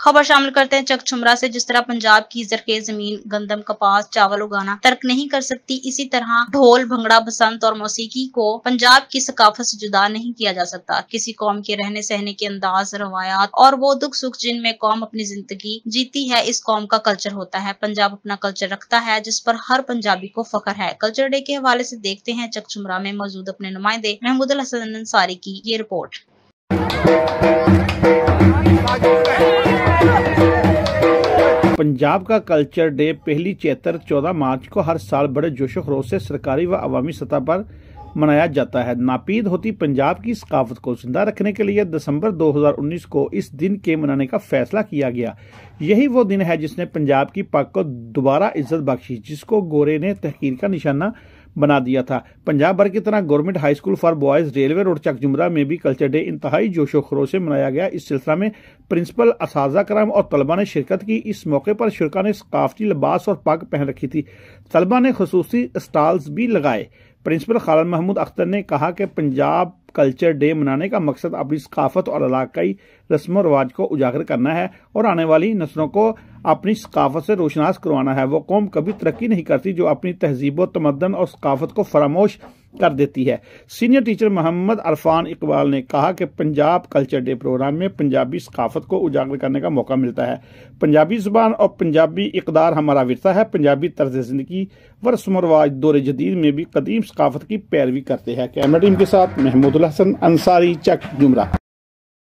खबर शामिल करते हैं चक छुमरा से जिस तरह पंजाब की जरखे जमीन गंदम कपास चावल उगाना तर्क नहीं कर सकती इसी तरह ढोल भंगड़ा बसंत और मौसीकी को पंजाब की सकाफत से जुदा नहीं किया जा सकता किसी कौम के रहने सहने के अंदाज रवायात और वो दुख सुख जिनमें कौम अपनी जिंदगी जीती है इस कौम का कल्चर होता है पंजाब अपना कल्चर रखता है जिस पर हर पंजाबी को फखर है कल्चर डे के हवाले से देखते हैं चक छुमरा में मौजूद अपने नुमाइंदे महमूद हसन अंसारी की ये रिपोर्ट पंजाब का कल्चर डे पहली चैतर 14 मार्च को हर साल बड़े जोशो खरोश से सरकारी व अवामी सतह पर मनाया जाता है नापीद होती पंजाब की सकाफत को जिंदा रखने के लिए दिसंबर 2019 को इस दिन के मनाने का फैसला किया गया यही वो दिन है जिसने पंजाब की पाक को दोबारा इज्जत बख्शी जिसको गोरे ने तहकीर का निशाना बना दिया था पंजाब भर की तरह government high school for boys railway road Chakjhumra में भी कल्चर डे इंतहाई खरो से मनाया गया इस सिलसिला में प्रिंसिपल असाजा कराम और तलबा ने शिरकत की इस मौके पर शिरका ने सकाफती लिबास और पग पहन रखी थी तलबा ने खसूसी स्टॉल्स भी लगाए प्रिंसिपल खालन महमूद अख्तर ने कहा कि पंजाब कल्चर डे मनाने का मकसद अपनी सकाफत और इलाकई रस्म रवाज को उजागर करना है और आने वाली नस्लों को अपनी सकाफत से रोशनास करवाना है वो कौम कभी तरक्की नहीं करती जो अपनी तहजीब तमदन और सकाफत को फरामोश कर देती है सीनियर टीचर मोहम्मद अरफान इकबाल ने कहा कि पंजाब कल्चर डे प्रोग्राम में पंजाबी सकाफत को उजागर करने का मौका मिलता है पंजाबी ज़ुबान और पंजाबी इकदार हमारा विरसा है पंजाबी तर्ज ज़िंदगी व रस्म रवाज दौर जदीद में भी कदीम सकाफत की पैरवी करते हैं कैमरा टीम के साथ महमूद हसन अंसारी चक जुमरा